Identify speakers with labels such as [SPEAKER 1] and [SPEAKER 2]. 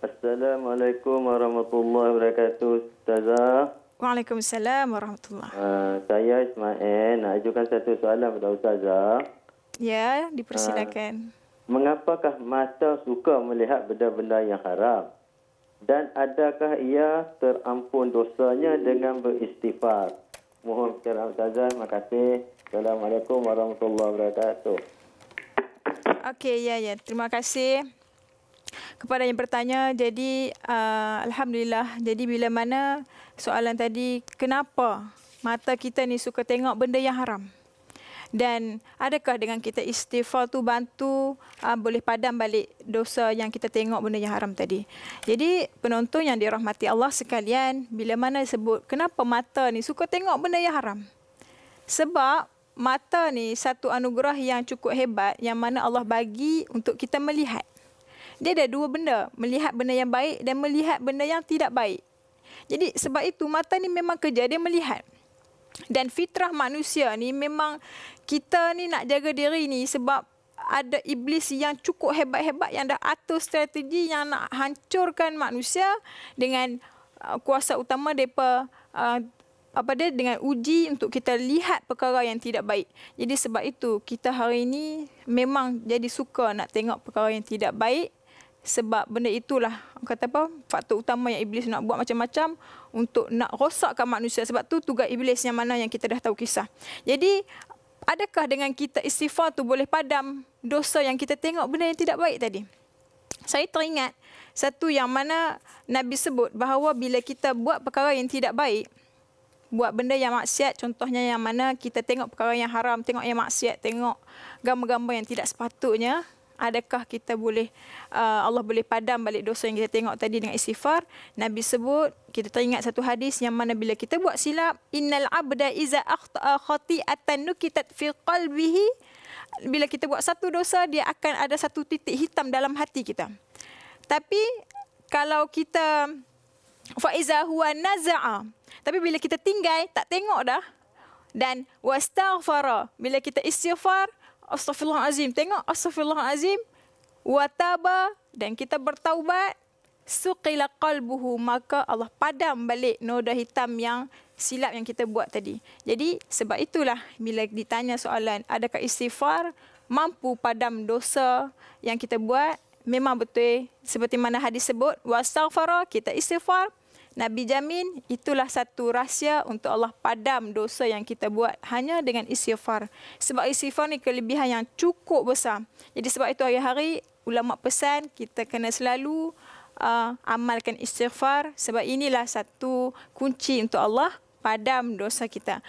[SPEAKER 1] Assalamualaikum warahmatullahi wabarakatuh, Ustazah.
[SPEAKER 2] Waalaikumsalam warahmatullahi
[SPEAKER 1] wabarakatuh. saya Ismail, nak ajukan satu soalan kepada Ustazah.
[SPEAKER 2] Ya, dipersilakan. Aa,
[SPEAKER 1] ah, mengapakah mata suka melihat benda-benda yang haram? Dan adakah ia terampun dosanya dengan beristighfar? Mohon kerana Ustazah, terima kasih. Assalamualaikum warahmatullahi wabarakatuh.
[SPEAKER 2] Okey, ya, ya. Terima kasih. Kepada yang bertanya, jadi uh, alhamdulillah. Jadi bila mana soalan tadi kenapa mata kita ni suka tengok benda yang haram? Dan adakah dengan kita istighfar tu bantu uh, boleh padam balik dosa yang kita tengok benda yang haram tadi? Jadi penonton yang dirahmati Allah sekalian, bila mana sebut kenapa mata ni suka tengok benda yang haram? Sebab mata ni satu anugerah yang cukup hebat yang mana Allah bagi untuk kita melihat dia ada dua benda melihat benda yang baik dan melihat benda yang tidak baik jadi sebab itu mata ni memang kerja dia melihat dan fitrah manusia ni memang kita ni nak jaga diri ni sebab ada iblis yang cukup hebat-hebat yang dah atur strategi yang nak hancurkan manusia dengan uh, kuasa utama depa uh, apa dia dengan uji untuk kita lihat perkara yang tidak baik. Jadi sebab itu kita hari ini memang jadi suka nak tengok perkara yang tidak baik sebab benda itulah kata apa faktor utama yang iblis nak buat macam-macam untuk nak rosakkan manusia sebab tu tugas iblis yang mana yang kita dah tahu kisah jadi adakah dengan kita istighfar tu boleh padam dosa yang kita tengok benda yang tidak baik tadi saya teringat satu yang mana nabi sebut bahawa bila kita buat perkara yang tidak baik buat benda yang maksiat contohnya yang mana kita tengok perkara yang haram tengok yang maksiat tengok gambar-gambar yang tidak sepatutnya adakah kita boleh uh, Allah boleh padam balik dosa yang kita tengok tadi dengan istighfar nabi sebut kita teringat satu hadis yang mana bila kita buat silap innal abda iza akhta khati'atan nukitat fi qalbihi bila kita buat satu dosa dia akan ada satu titik hitam dalam hati kita tapi kalau kita fa iza huwa naza'a tapi bila kita tinggal tak tengok dah dan wastaghfara bila kita istighfar Astaghfirullahalazim. Tengok astaghfirullahalazim. Wataba dan kita bertaubat. Suqila qalbuhu maka Allah padam balik noda hitam yang silap yang kita buat tadi. Jadi sebab itulah bila ditanya soalan adakah istighfar mampu padam dosa yang kita buat? Memang betul seperti mana hadis sebut wastaghfara kita istighfar Nabi jamin itulah satu rahsia untuk Allah padam dosa yang kita buat hanya dengan istighfar. Sebab istighfar ni kelebihan yang cukup besar. Jadi sebab itu hari-hari ulama pesan kita kena selalu uh, amalkan istighfar sebab inilah satu kunci untuk Allah padam dosa kita.